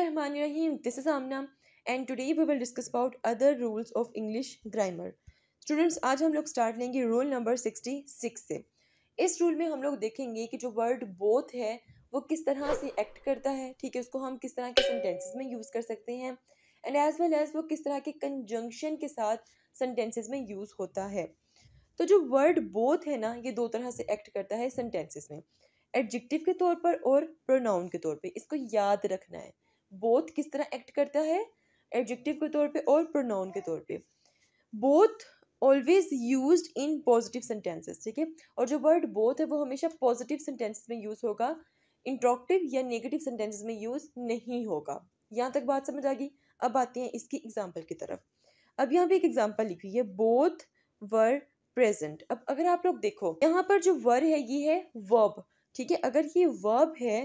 बिस्मिल्लाहिर्रहमानिर्रहीम this is Amna and today we will discuss about other rules of English grammar students आज हम लोग start लेंगे रूल नंबर सिक्सटी सिक्स से इस रूल में हम लोग देखेंगे कि जो वर्ड बोथ है वो किस तरह से एक्ट करता है ठीक है उसको हम किस तरह के सेंटेंसेज में यूज़ कर सकते हैं एंड एज वेल एज वो किस तरह के कंजंक्शन के साथ सेंटेंसेस में यूज़ होता है तो जो वर्ड बोथ है ना ये दो तरह से एक्ट करता है सेंटेंसेज में एडजेक्टिव के तौर पर और प्रोनाउन के तौर पे इसको याद रखना है बोथ किस तरह एक्ट करता है एडजेक्टिव के तौर पे और प्रोनाउन के तौर पे both always use in positive sentences ठीक है और जो वर्ड बोथ है वो हमेशा पॉजिटिव सेंटेंसेस में यूज़ होगा इंट्रोक्टिव या नेगेटिव सेंटेंसेस में यूज़ नहीं होगा यहाँ तक बात समझ आ गई अब आते हैं इसकी एग्जाम्पल की तरफ अब यहाँ पे एक एग्जाम्पल लिखी है बोथ वर प्रेजेंट अब अगर आप लोग देखो यहाँ पर जो वर है ये है वर्ब ठीक है अगर ये वर्ब है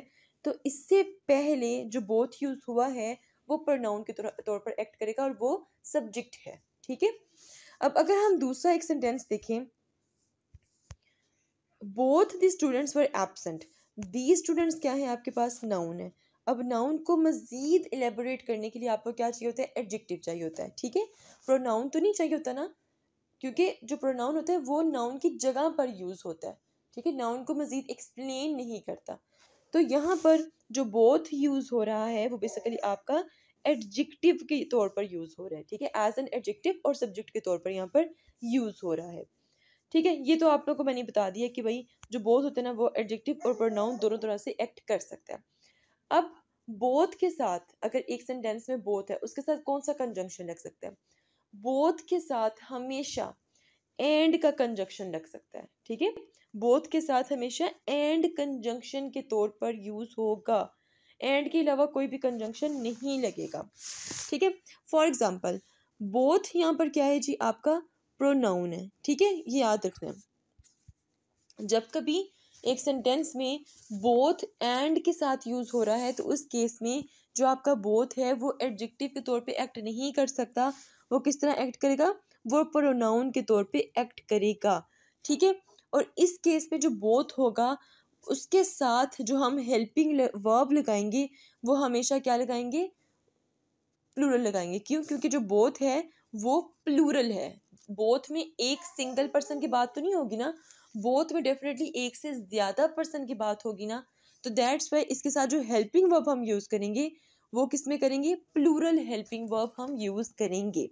तो इससे पहले जो बोथ यूज़ हुआ है वो प्रोनाउन के तौर पर एक्ट करेगा और वो सब्जेक्ट है ठीक है अब अगर हम दूसरा एक सेंटेंस देखें both the students were absent the students क्या है आपके पास नाउन है अब नाउन को मज़ीद एलेबोरेट करने के लिए आपको क्या चाहिए होता है एडजेक्टिव चाहिए होता है ठीक है प्रोनाउन तो नहीं चाहिए होता ना क्योंकि जो प्रोनाउन होता है वो नाउन की जगह पर यूज़ होता है ठीक है नाउन को मज़ीद एक्सप्लेन नहीं करता तो यहाँ पर जो बोथ यूज़ हो रहा है वो बेसिकली आपका एडजेक्टिव के तौर पर यूज़ हो रहा है ठीक है एज एन एडजेक्टिव और सब्जेक्ट के तौर पर यहाँ पर यूज़ हो रहा है ठीक है ये तो आप लोग को मैंने बता दिया कि भाई जो बोथ होते हैं ना वो एडजेक्टिव और प्रोनाउन दोनों तरह से एक्ट कर सकता है अब बोथ के साथ अगर एक सेंटेंस में बोथ है उसके साथ कौन सा कंजंक्शन लग सकता है बोथ के साथ हमेशा एंड का कंजंक्शन लग सकता है ठीक है बोथ के साथ हमेशा एंड कंजंक्शन के तौर पर यूज़ होगा एंड के अलावा कोई भी कंजंक्शन नहीं लगेगा ठीक है फॉर एग्ज़ाम्पल बोथ यहाँ पर क्या है जी आपका प्रोनाउन है ठीक है ये याद रखना है जब कभी एक सेंटेंस में बोथ एंड के साथ यूज़ हो रहा है तो उस केस में जो आपका बोथ है वो एडजेक्टिव के तौर पे एक्ट नहीं कर सकता वो किस तरह एक्ट करेगा वो प्रोनाउन के तौर पे एक्ट करेगा ठीक है और इस केस में जो बोथ होगा उसके साथ जो हम हेल्पिंग वर्ब लगाएंगे वो हमेशा क्या लगाएंगे प्लूरल लगाएंगे क्यों क्योंकि जो बोथ है वो प्लूरल है बोथ में एक सिंगल पर्सन की बात तो नहीं होगी ना बोथ में डेफिनेटली एक से ज़्यादा पर्सन की बात होगी ना तो दैट्स वाई इसके साथ जो हेल्पिंग वर्ब हम यूज़ करेंगे वो किस में करेंगे प्लूरल हेल्पिंग वर्ब हम यूज़ करेंगे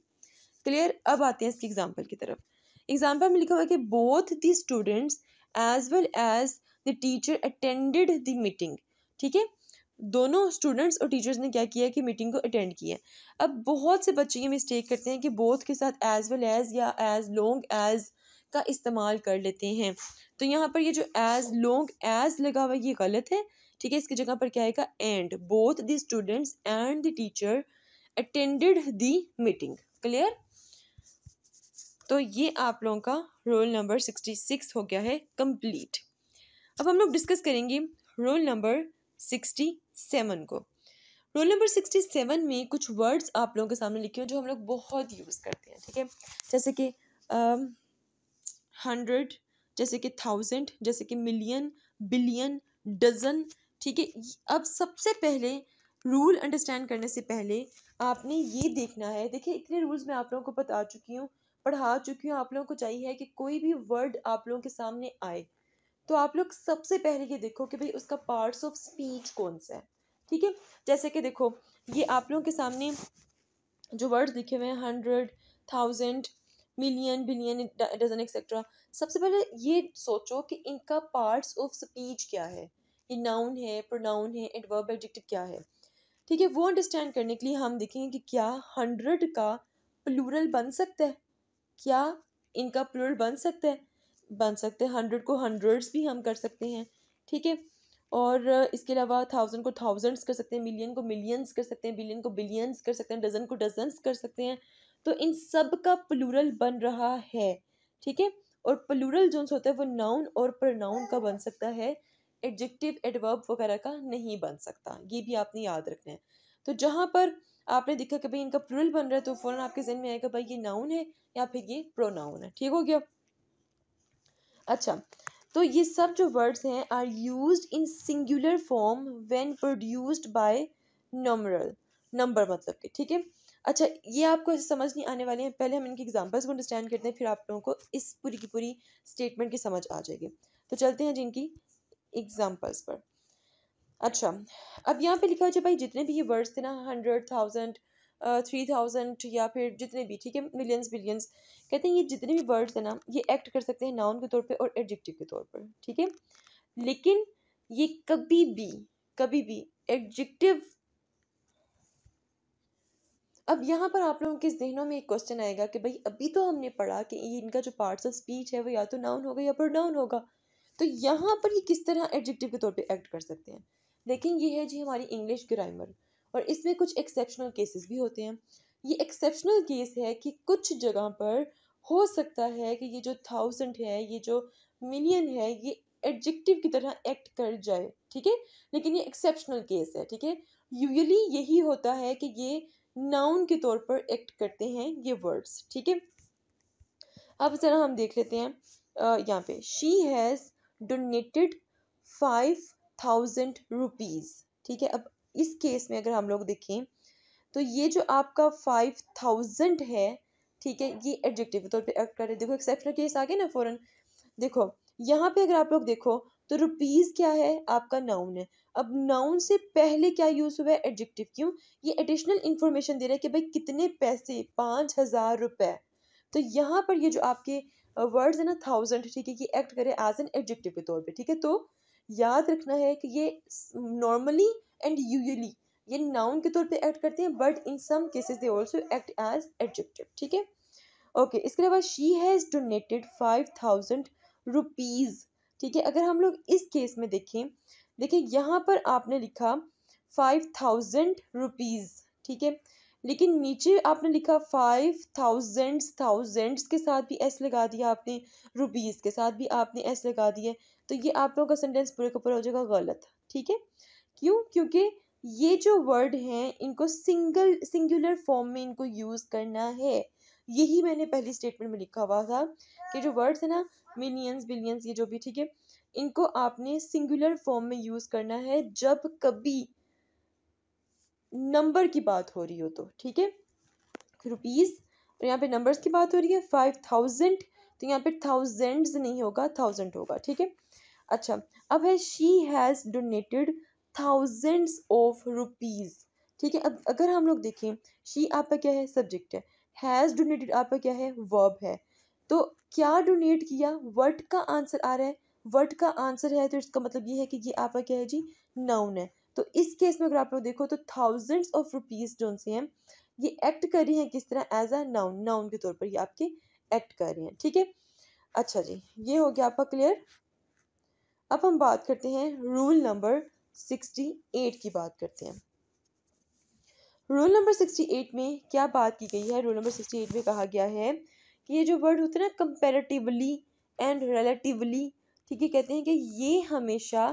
क्लियर अब आते हैं इसकी एग्जाम्पल की तरफ एग्जाम्पल में लिखा हुआ है कि both the students as well as the teacher attended the meeting ठीक है दोनों स्टूडेंट्स और टीचर्स ने क्या किया कि मीटिंग को अटेंड किया अब बहुत से बच्चे ये मिस्टेक करते हैं कि बोथ के साथ एज वेल एज या एज लॉन्ग एज का इस्तेमाल कर लेते हैं तो यहाँ पर ये जो एज लॉन्ग एज लगा हुआ ये गलत है ठीक है इसकी जगह पर क्या आएगा and both the students and the teacher attended the meeting clear तो ये आप लोगों का रोल नंबर सिक्सटी सिक्स हो गया है कंप्लीट अब हम लोग डिस्कस करेंगे रोल नंबर सिक्सटी सेवन को रोल नंबर सिक्सटी सेवन में कुछ वर्ड्स आप लोगों के सामने लिखे हुए जो हम लोग बहुत यूज़ करते हैं ठीक है जैसे कि हंड्रेड um, जैसे कि थाउजेंड जैसे कि मिलियन बिलियन डजन ठीक है अब सबसे पहले रूल अंडरस्टैंड करने से पहले आपने ये देखना है देखिए इतने रूल्स मैं आप लोगों को बता चुकी हूँ पढ़ा चुकी हूँ आप लोगों को चाहिए है कि कोई भी वर्ड आप लोगों के सामने आए तो आप लोग सबसे पहले ये देखो कि भाई उसका पार्ट्स ऑफ स्पीच कौन सा है ठीक है जैसे कि देखो ये आप लोगों के सामने जो वर्ड्स लिखे हुए हैं hundred thousand million billion dozen etcetera सबसे पहले ये सोचो कि इनका पार्ट्स ऑफ स्पीच क्या है ये नाउन है प्रोनाउन है एडवर्ब एडजेक्टिव क्या है ठीक है वो अंडरस्टैंड करने के लिए हम देखेंगे कि क्या हंड्रेड का प्लूरल बन सकता है क्या इनका प्लूर बन सकता है बन सकते हैं हंड्रेड को हंड्रेड्स भी हम कर सकते हैं ठीक है और इसके अलावा थाउजेंड को थाउजेंड्स कर सकते हैं मिलियन को मिलियंस कर सकते हैं बिलियन को बिलियंस कर सकते हैं डजन को डजन्स कर सकते हैं तो इन सब का प्लूरल बन रहा है ठीक है और प्लूरल जो होता है वो नाउन और प्रोनाउन का बन सकता है एडजेक्टिव एडवर्ब वगैरह का नहीं बन सकता ये भी आपने याद रखना है तो जहाँ पर आपने देखा कि भाई इनका प्लूरल बन रहा है तो फ़ौरन आपके जहन में आएगा भाई ये नाउन है या फिर ये प्रोनाउन है ठीक हो गया अच्छा तो ये सब जो वर्ड्स हैं are used in singular form when produced by numeral number मतलब के ठीक है अच्छा ये आपको ऐसे समझ नहीं आने वाले हैं पहले हम इनके एग्जांपल्स को अंडरस्टैंड करते हैं फिर आप लोगों को इस पूरी की पूरी स्टेटमेंट की समझ आ जाएगी तो चलते हैं जिनकी एग्जांपल्स पर अच्छा अब यहाँ पे लिखा है भाई जितने भी ये वर्ड्स थे ना हंड्रेड थाउजेंड थ्री थाउजेंड या फिर जितने भी ठीक है मिलियंस बिलियंस कहते हैं ये जितने भी वर्ड्स हैं ना ये एक्ट कर सकते हैं नाउन के तौर पे और एडजेक्टिव के तौर पर ठीक है लेकिन ये कभी भी कभी भी एडजेक्टिव अब यहाँ पर आप लोगों के जहनों में एक क्वेश्चन आएगा कि भाई अभी तो हमने पढ़ा कि इनका जो पार्ट्स ऑफ स्पीच है वो या तो नाउन होगा या प्रोनाउन होगा तो यहाँ पर ये किस तरह एडजेक्टिव के तौर पे एक्ट कर सकते हैं लेकिन ये है जी हमारी इंग्लिश ग्रामर और इसमें कुछ एक्सेप्शनल केसेस भी होते हैं ये एक्सेप्शनल केस है कि कुछ जगह पर हो सकता है कि ये जो थाउजेंड है ये जो मिलियन है ये एडजेक्टिव की तरह एक्ट कर जाए ठीक है लेकिन ये एक्सेप्शनल केस है ठीक है यूजली यही होता है कि ये नाउन के तौर पर एक्ट करते हैं ये वर्ड्स ठीक है अब ज़रा हम देख लेते हैं यहाँ पे she has donated five thousand rupees ठीक है अब इस केस में अगर हम लोग देखें तो ये जो आपका फाइव थाउजेंड है ठीक है ये एडजेक्टिव तौर पर पे एक्ट करें देखो एक्सेप्शनल केस आ गया ना फ़ौरन देखो यहाँ पे अगर आप लोग देखो तो रुपीज़ क्या है आपका नाउन है अब नाउन से पहले क्या यूज़ हुआ है एडजेक्टिव क्यों ये एडिशनल इन्फॉर्मेशन दे रहा है कि भाई कितने पैसे पाँच हज़ार रुपये तो यहाँ पर ये जो आपके वर्ड्स है ना थाउजेंड ठीक है ये एक्ट करे एज एन एडजेक्टिव के तौर पे ठीक है तो याद रखना है कि ये नॉर्मली एंड यूजली ये नाउन के तौर पे एक्ट करते हैं but in some cases they also act as adjective ठीक है ओके इसके अलावा she has donated five thousand rupees ठीक है अगर हम लोग इस केस में देखें देखिए यहाँ पर आपने लिखा फाइव थाउजेंड रुपीज़ ठीक है लेकिन नीचे आपने लिखा फाइव थाउजेंड्स थाउजेंड्स के साथ भी एस लगा दिया आपने रुपीज़ के साथ भी आपने एस लगा दिया तो ये आप लोगों का सेंटेंस पूरे का पूरा हो जाएगा गलत ठीक है क्यों क्योंकि ये जो वर्ड हैं इनको सिंगल सिंगुलर फॉर्म में इनको यूज़ करना है यही मैंने पहली स्टेटमेंट में लिखा हुआ था कि जो वर्ड्स है ना मिलियंस बिलियंस ये जो भी ठीक है इनको आपने सिंगुलर फॉर्म में यूज़ करना है जब कभी नंबर की बात हो रही हो तो ठीक है रुपीज़ और यहाँ पे नंबर्स की बात हो रही है फाइव थाउजेंड तो यहाँ पे थाउजेंड्स नहीं होगा थाउजेंड होगा ठीक है अच्छा अब है she has donated thousands of rupees ठीक है अब अगर हम लोग देखें शी आपका क्या है सब्जेक्ट है हैज़ डोनेटेड आपका क्या है वर्ब है तो क्या डोनेट किया वर्ड का आंसर आ रहा है वर्ड का आंसर है तो इसका मतलब ये है कि ये आपका क्या है जी नाउन है तो इस केस में अगर आप लोग देखो तो थाउजेंड्स ऑफ रुपीज़ जो उनसे हैं ये एक्ट कर रही हैं किस तरह एज अ नाउन नाउन के तौर पर ये आपके एक्ट कर रही हैं ठीक है अच्छा जी ये हो गया आपका क्लियर अब हम बात करते हैं रूल नंबर सिक्सटी एट की बात करते हैं रूल नंबर सिक्सटी एट में क्या बात की गई है रूल नंबर सिक्सटी एट में कहा गया है कि ये जो वर्ड होते हैं ना कंपेरेटिवली एंड रिलेटिवली ठीक है कहते हैं कि ये हमेशा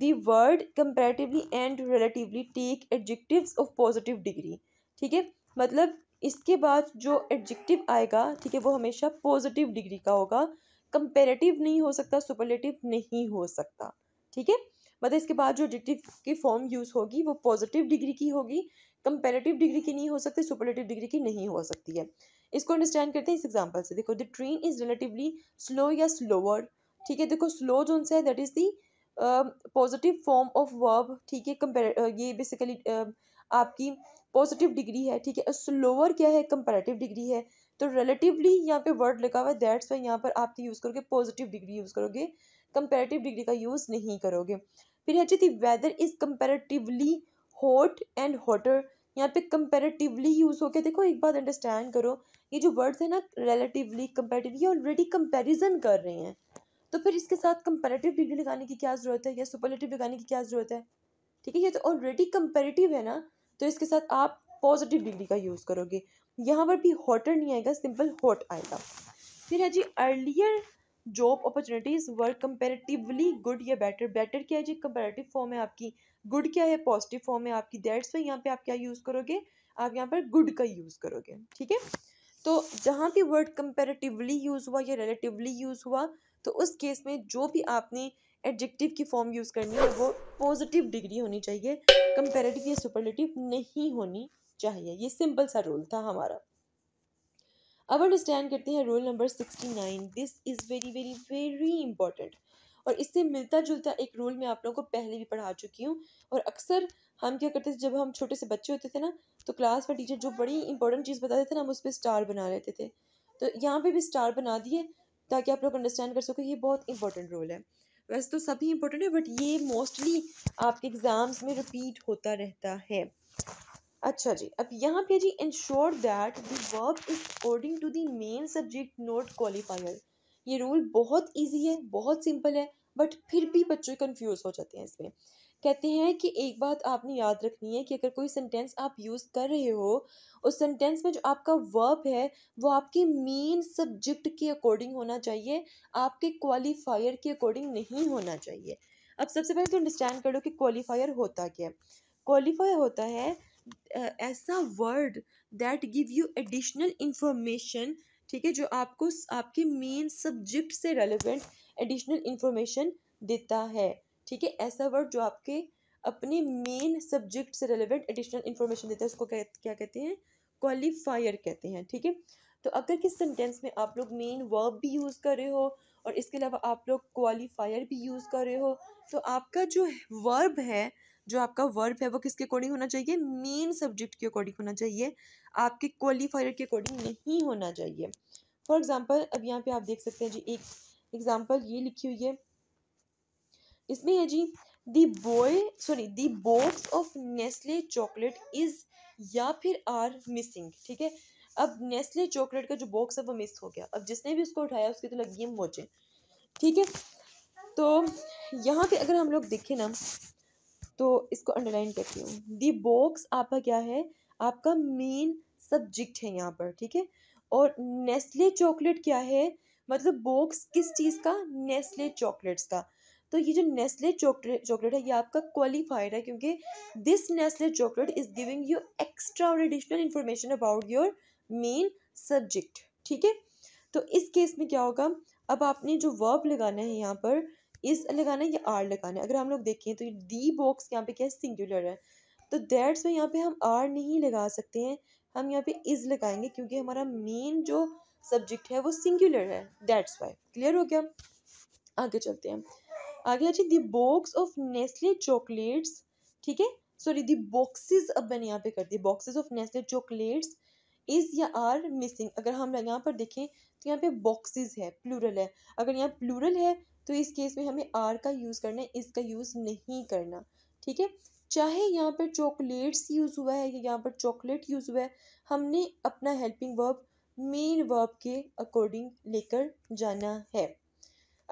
the word comparatively and relatively take adjectives of positive degree ठीक है मतलब इसके बाद जो एडजेक्टिव आएगा ठीक है वो हमेशा पॉजिटिव डिग्री का होगा कंपेरेटिव नहीं हो सकता सुपरलेटिव नहीं हो सकता ठीक है मतलब इसके बाद जो एडिक्टिव की फॉर्म यूज़ होगी वो पॉजिटिव डिग्री की होगी कंपेरेटिव डिग्री की नहीं हो सकती सुपरलेटिव डिग्री की नहीं हो सकती है इसको अंडरस्टैंड करते हैं इस एग्जाम्पल से देखो the train is relatively slow या स्लोअर ठीक है देखो स्लो जो सा है that is the positive form of verb ठीक है कंपेर ये बेसिकली uh, आपकी पॉजिटिव डिग्री है ठीक है स्लोअर क्या है कंपेरेटिव डिग्री है तो रिलेटिवली यहाँ पे वर्ड लिखा हुआ है दैट्स वाई यहाँ पर आप यूज़ तो करोगे पॉजिटिव डिग्री यूज़ करोगे कंपेरेटिव डिग्री का यूज़ नहीं करोगे फिर जी the weather is comparatively hot and hotter यहाँ पे कंपेरेटिवली यूज़ हो गया देखो एक बात अंडरस्टैंड करो ये जो वर्ड्स है ना रिलेटिवली कंपेरेटिवली ऑलरेडी कंपेरिजन कर रहे हैं तो फिर इसके साथ कंपेरेटिव डिग्री लगाने की क्या ज़रूरत है या सुपरलेटिव लगाने की क्या ज़रूरत है ठीक है ये तो ऑलरेडी कंपेरेटिव है ना तो इसके साथ आप पॉजिटिव डिग्री का यूज़ करोगे यहाँ पर भी हॉटर नहीं आएगा सिंपल हॉट आएगा फिर है जी earlier job opportunities were comparatively good या बेटर बेटर क्या है जी कंपेरेटिव फॉर्म है आपकी गुड क्या है पॉजिटिव फॉर्म है आपकी डेट्स में यहाँ पे आप क्या यूज़ करोगे आप यहाँ पर गुड का यूज़ करोगे ठीक है तो जहाँ भी वर्ड कंपेरेटिवली यूज़ हुआ या रिलेटिवली यूज़ हुआ तो उस केस में जो भी आपने एडजेक्टिव की फॉर्म यूज़ करनी है वो पॉजिटिव डिग्री होनी चाहिए कंपेरेटिव या सुपरलेटिव नहीं होनी चाहिए ये सिंपल सा रूल था हमारा अब अंडरस्टैंड करते हैं rule number sixty nine this is very very very important और इससे मिलता जुलता एक रूल मैं आप लोगों को पहले भी पढ़ा चुकी हूँ और अक्सर हम क्या करते थे जब हम छोटे से बच्चे होते थे ना तो क्लास में टीचर जो बड़ी इंपॉर्टेंट चीज़ बताते थे ना हम उस पर स्टार बना लेते थे तो यहाँ पे भी स्टार बना दिए ताकि आप लोग अंडरस्टैंड कर सको ये बहुत इंपॉर्टेंट रोल है वैसे तो सभी इंपॉर्टेंट है बट ये मोस्टली आपके एग्ज़ाम्स में रिपीट होता रहता है अच्छा जी अब यहाँ पे जी ensure that the verb is according to the main subject not qualifier ये रूल बहुत ईजी है बहुत सिंपल है बट फिर भी बच्चे कन्फ्यूज़ हो जाते हैं इसमें कहते हैं कि एक बात आपने याद रखनी है कि अगर कोई सेंटेंस आप यूज़ कर रहे हो उस सेंटेंस में जो आपका वर्ब है वो आपके मेन सब्जेक्ट के अकॉर्डिंग होना चाहिए आपके क्वालिफायर के अकॉर्डिंग नहीं होना चाहिए अब सबसे पहले तो अंडरस्टैंड कर लो कि क्वालिफायर होता क्या है क्वालिफाई होता है ऐसा word that give you additional information ठीक है जो आपको आपके मेन सब्जेक्ट से रेलिवेंट एडिशनल इंफॉर्मेशन देता है ठीक है ऐसा वर्ड जो आपके अपने मेन सब्जेक्ट से रेलिवेंट एडिशनल इन्फॉर्मेशन देता है उसको कह क्या कहते हैं क्वालिफायर कहते हैं ठीक है तो अगर किस सेंटेंस में आप लोग मेन वर्ब भी यूज़ कर रहे हो और इसके अलावा आप लोग क्वालिफायर भी यूज़ कर रहे हो तो आपका जो वर्ब है जो आपका वर्ब है वो किसके अकॉर्डिंग होना चाहिए मेन सब्जेक्ट के अकॉर्डिंग होना चाहिए आपके क्वालिफायर के अकॉर्डिंग नहीं होना चाहिए फॉर एग्जाम्पल अब यहाँ पे आप देख सकते हैं जी एक एग्जाम्पल ये लिखी हुई है इसमें है जी the boy sorry the box of Nestle chocolate is या फिर आर मिसिंग ठीक है अब नेस्ले चॉकलेट का जो बॉक्स है वो मिस हो गया अब जिसने भी उसको उठाया उसकी तो लगी है मोचे ठीक है तो यहाँ पे अगर हम लोग देखें ना तो इसको अंडरलाइन करती हूँ दी बॉक्स आपका क्या है आपका मेन सब्जेक्ट है यहाँ पर ठीक है और नेस्ले चॉकलेट क्या है मतलब बॉक्स किस चीज़ का नेस्ले चॉकलेट्स का तो ये जो नेस्ले चॉकलेट चॉकलेट है ये आपका क्वालिफाइड है क्योंकि this Nestle chocolate is giving you extra और additional information about your main subject ठीक है तो इस केस में क्या होगा अब आपने जो वर्ब लगाना है यहाँ पर इज़ लगाना है या आर लगाना है अगर हम लोग देखें तो ये दी बॉक्स यहाँ पे क्या है सिंगुलर है तो दैट्स में यहाँ पे हम आर नहीं लगा सकते हैं हम यहाँ पे इज़ लगाएंगे क्योंकि हमारा मेन जो सब्जेक्ट है वो सिंगुलर है दैट्स वाई क्लियर हो गया आगे चलते हैं आगे जी the box of Nestle chocolates ठीक है सॉरी दी बॉक्सेस अब मैंने यहाँ पे कर दी boxes of Nestle chocolates is या आर मिसिंग अगर हम यहाँ पर देखें तो यहाँ पे बॉक्सेस है प्लूरल है अगर यहाँ प्लूरल है तो इस केस में हमें आर का यूज़ करना है इसका यूज़ नहीं करना ठीक है चाहे यहाँ पर चॉकलेट्स यूज़ हुआ है या यहाँ पर चॉकलेट यूज़ हुआ है हमने अपना हेल्पिंग वर्ब मेन वर्ब के अकॉर्डिंग लेकर जाना है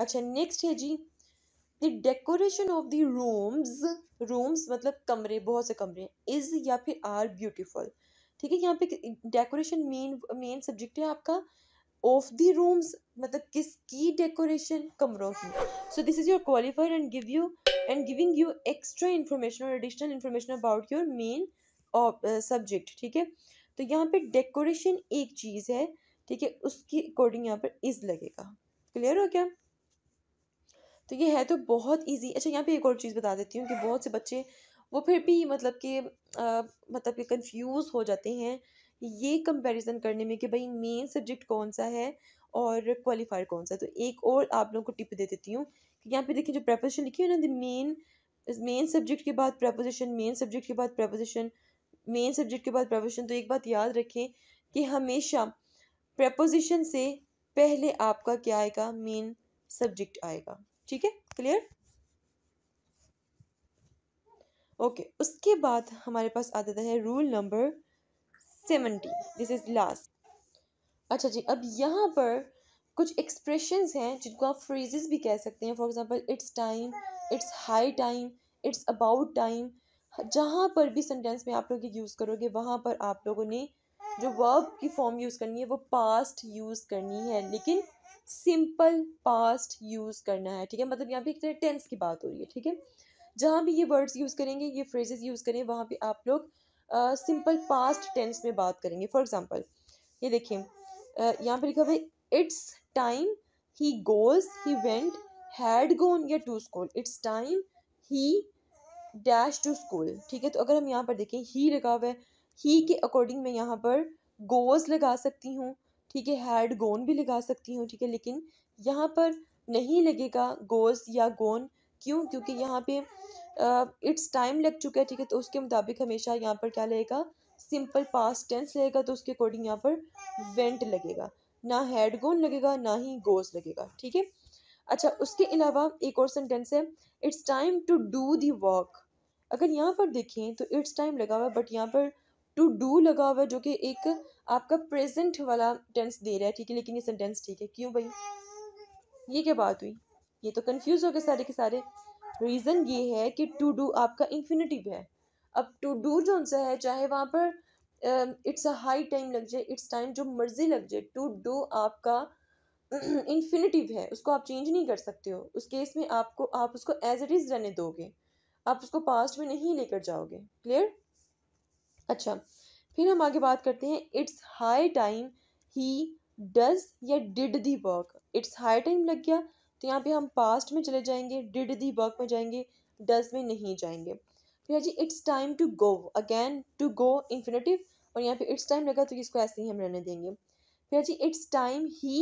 अच्छा नेक्स्ट है जी the decoration of the rooms rooms मतलब कमरे बहुत से कमरे इज या फिर आर ब्यूटीफुल ठीक है यहाँ पे डेकोरेशन मेन मेन सब्जेक्ट है आपका ऑफ द रूम्स मतलब किसकी डेकोरेशन कमरों की so this is your qualifier and give you and giving you extra information और additional information about your main subject ठीक है तो यहाँ पे डेकोरेशन एक चीज़ है ठीक है उसकी अकॉर्डिंग यहाँ पर इज लगेगा क्लियर हो क्या तो ये है तो बहुत इजी अच्छा यहाँ पे एक और चीज़ बता देती हूँ कि बहुत से बच्चे वो फिर भी मतलब कि uh, मतलब कि कंफ्यूज हो जाते हैं ये कंपैरिजन करने में कि भाई मेन सब्जेक्ट कौन सा है और क्वालिफायर कौन सा तो एक और आप लोगों को टिप दे देती हूँ कि यहाँ पे देखिए जो प्रपोजिशन लिखी है ना द मेन मेन सब्जेक्ट के बाद प्रपोजिशन मेन सब्जेक्ट के बाद प्रपोजिशन मेन सब्जेक्ट के बाद प्रपोजिशन तो एक बात याद रखें कि हमेशा प्रपोजिशन से पहले आपका क्या आएगा मेन सब्जेक्ट आएगा ठीक है क्लियर ओके okay, उसके बाद हमारे पास आ जाता है rule number seventy this is last अच्छा जी अब यहाँ पर कुछ एक्सप्रेशंस हैं जिनको आप फ्रेजेस भी कह सकते हैं for example it's time it's high time it's about time जहाँ पर भी सेंटेंस में आप लोग ये यूज़ करोगे वहाँ पर आप लोगों ने जो वर्ब की फॉर्म यूज़ करनी है वो पास्ट यूज़ करनी है लेकिन सिंपल पास्ट यूज़ करना है ठीक है मतलब यहाँ पे एक तरह टेंस की बात हो रही है ठीक है जहाँ भी ये वर्ड्स यूज़ करेंगे ये फ्रेजेस यूज़ करें वहाँ पे आप लोग सिंपल पास्ट टेंस में बात करेंगे फॉर एग्जांपल ये देखिए यहाँ पर लिखा हुआ है it's time he goes he went had gone या to school it's time he dash to school ठीक है तो अगर हम यहाँ पर देखें ही लगा हुआ है ही के अकॉर्डिंग मैं यहाँ पर गोज लगा सकती हूँ ठीक है हैड गोन भी लगा सकती हूँ ठीक है लेकिन यहाँ पर नहीं लगेगा गोज या गोन क्यों क्योंकि यहाँ पे इट्स टाइम लग चुका है ठीक है तो उसके मुताबिक हमेशा यहाँ पर क्या लगेगा सिंपल पास टेंस लगेगा तो उसके अकॉर्डिंग यहाँ पर वेंट लगेगा ना हैड गोन लगेगा ना ही गोज लगेगा ठीक है अच्छा उसके अलावा एक और सेंटेंस है it's time to do the walk अगर यहाँ पर देखें तो इट्स टाइम लगा हुआ है बट यहाँ पर टू डू लगा हुआ है जो कि एक आपका प्रेजेंट वाला टेंस दे रहा है ठीक है लेकिन ये सेंटेंस ठीक है क्यों भाई ये क्या बात हुई ये तो कंफ्यूज हो गए सारे के सारे रीज़न ये है कि टू डू आपका इन्फिनिटिव है अब टू डू जो सा है चाहे वहाँ पर इट्स अ हाई टाइम लग जाए इट्स टाइम जो मर्जी लग जाए टू डू आपका इन्फिनिटिव है उसको आप चेंज नहीं कर सकते हो उस केस में आपको आप उसको एज इट इज़ रहने दोगे आप उसको पास्ट में नहीं लेकर जाओगे क्लियर अच्छा फिर हम आगे बात करते हैं it's high time he does या did the work it's high time लग गया तो यहाँ पे हम पास्ट में चले जाएंगे डिड दी वर्क में जाएंगे डज में नहीं जाएंगे भैया तो जी it's time to go again to go infinitive और यहाँ पे इट्स टाइम लगा तो इसको ऐसे ही हम रहने देंगे भैया तो जी इट्स टाइम ही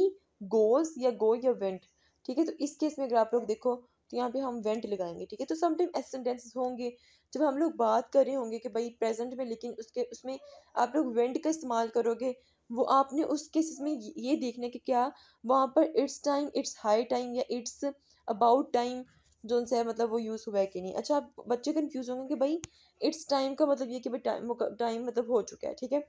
गोज या गो या वेंट ठीक है तो इस केस में अगर आप लोग देखो तो यहाँ पे हम वेंट लगाएंगे ठीक है तो समटाइम ऐसे सेंटेंसेस होंगे जब हम लोग बात कर रहे होंगे कि भाई प्रेजेंट में लेकिन उसके उसमें आप लोग वेंट का इस्तेमाल करोगे वो आपने उस केसेस में ये देखना है कि क्या वहाँ पर it's time it's high time या इट्स अबाउट टाइम जो उनसे है मतलब वो यूज़ हुआ है कि नहीं अच्छा आप बच्चे कन्फ्यूज होंगे कि भाई इट्स टाइम का मतलब ये कि भाई टाइम टाइम मतलब हो चुका है ठीक है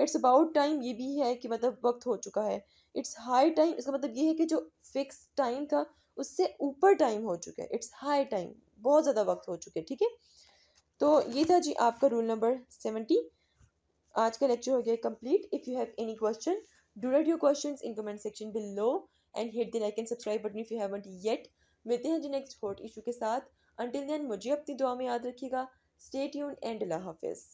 इट्स अबाउट टाइम ये भी है कि मतलब वक्त हो चुका है इट्स हाई टाइम इसका मतलब ये है कि जो फिक्स टाइम था उससे ऊपर टाइम हो चुका है इट्स हाई टाइम बहुत ज़्यादा वक्त हो चुका है ठीक है तो ये था जी आपका रूल नंबर सेवेंटी आज का लेक्चर हो गया complete if you have any question do read your question in comment section below and hit the like and subscribe button if you haven't yet मिलते हैं जी नेक्स्ट हॉट इशू के साथ until then मुझे अपनी दुआ में याद रखिएगा स्टे ट्यून एंड अल्लाह हाफिज़